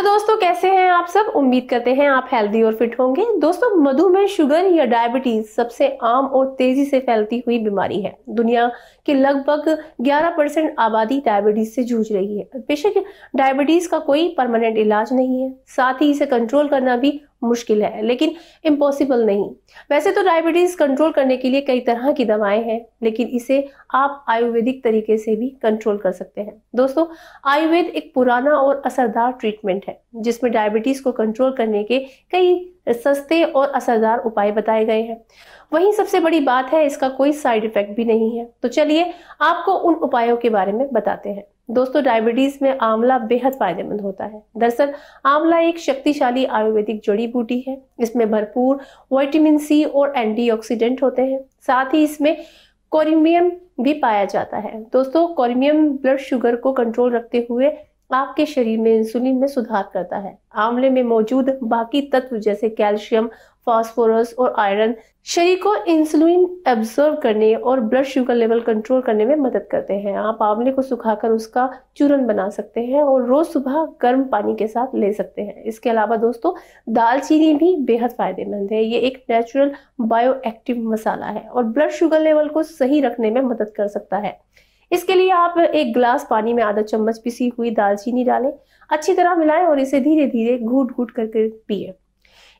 hello दोस्तों कैसे हैं आप सब उम्मीद करते हैं आप हेल्दी और फिट होंगे दोस्तों मधुमेह शुगर या डायबिटीज सबसे आम और तेजी से फैलती हुई बीमारी है दुनिया की लगभग 11 परसेंट आबादी डायबिटीज से जूझ रही है बेशक डायबिटीज का कोई परमानेंट इलाज नहीं है साथ ही इसे कंट्रोल करना भी मुश्किल है लेकिन इम्पॉसिबल नहीं वैसे तो डायबिटीज़ कंट्रोल करने के लिए कई तरह की दवाएं हैं लेकिन इसे आप आयुर्वेदिक तरीके से भी कंट्रोल कर सकते हैं दोस्तों आयुर्वेद एक पुराना और असरदार ट्रीटमेंट है जिसमें डायबिटीज़ को कंट्रोल करने के कई सस्ते और असरदार उपाय बताए गए हैं वहीं सबसे बड़ी बात है इसका कोई साइड इफेक्ट भी नहीं है तो चलिए आपको उन उपायों के बारे में बताते हैं दोस्तों डायबिटीज में आंवला बेहद फायदेमंद होता है दरअसल आंवला एक शक्तिशाली आयुर्वेदिक जड़ी बूटी है इसमें भरपूर विटामिन सी और एंटीऑक्सीडेंट होते हैं साथ ही इसमें कोरिमियम भी पाया जाता है दोस्तों कोरिमियम ब्लड शुगर को कंट्रोल रखते हुए आपके शरीर में इंसुलिन में सुधार करता है आंवले में मौजूद बाकी तत्व जैसे कैल्शियम फास्फोरस और आयरन शरीर को इंसुलिन एब्जर्व करने और ब्लड शुगर लेवल कंट्रोल करने में मदद करते हैं आप आंवले को सुखाकर उसका चूरन बना सकते हैं और रोज सुबह गर्म पानी के साथ ले सकते हैं इसके अलावा दोस्तों दालचीनी भी बेहद फायदेमंद है ये एक नेचुरल बायो एक्टिव मसाला है और ब्लड शुगर लेवल को सही रखने में मदद कर सकता है इसके लिए आप एक गिलास पानी में आधा चम्मच पिसी हुई दालचीनी डालें अच्छी तरह मिलाएं और इसे धीरे धीरे घूट घूट करके पिए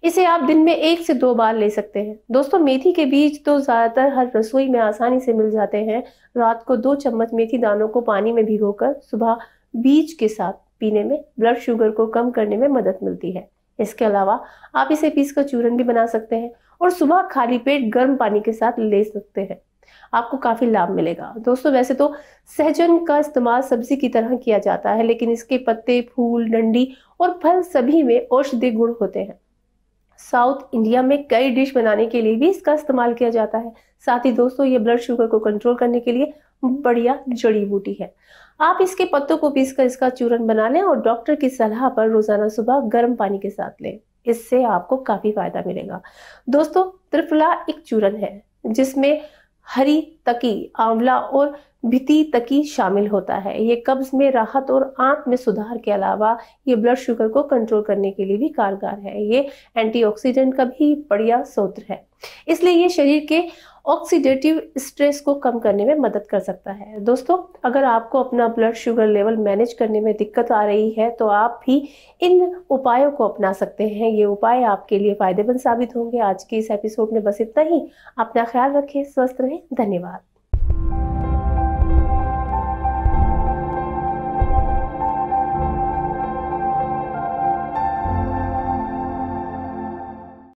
इसे आप दिन में एक से दो बार ले सकते हैं दोस्तों मेथी के बीज तो ज़्यादातर हर रसोई में आसानी से मिल जाते हैं रात को दो चम्मच मेथी दानों को पानी में भिगोकर सुबह बीज के साथ पीने में ब्लड शुगर को कम करने में मदद मिलती है इसके अलावा आप इसे पीस कर चूरन भी बना सकते हैं और सुबह खाली पेट गर्म पानी के साथ ले सकते हैं आपको काफ़ी लाभ मिलेगा दोस्तों वैसे तो सहजन का इस्तेमाल सब्जी की तरह किया जाता है लेकिन इसके पत्ते फूल डंडी और फल सभी में औषधि गुण होते हैं साउथ इंडिया में कई डिश बनाने के लिए भी इसका इस्तेमाल किया जाता है साथ ही दोस्तों ये ब्लड शुगर को कंट्रोल करने के लिए बढ़िया जड़ी बूटी है आप इसके पत्तों को पीसकर इसका चूरन बना लें और डॉक्टर की सलाह पर रोजाना सुबह गर्म पानी के साथ लें इससे आपको काफी फायदा मिलेगा दोस्तों त्रिफला एक चूरन है जिसमें हरी तकी आंवला और भिति तकी शामिल होता है ये कब्ज में राहत और आंत में सुधार के अलावा ये ब्लड शुगर को कंट्रोल करने के लिए भी कारगर है ये एंटीऑक्सीडेंट का भी बढ़िया स्रोत है इसलिए ये शरीर के ऑक्सीडेटिव स्ट्रेस को कम करने में मदद कर सकता है दोस्तों अगर आपको अपना ब्लड शुगर लेवल मैनेज करने में दिक्कत आ रही है तो आप भी इन उपायों को अपना सकते हैं ये उपाय आपके लिए फ़ायदेमंद साबित होंगे आज के इस एपिसोड में बस इतना ही अपना ख्याल रखें स्वस्थ रहें धन्यवाद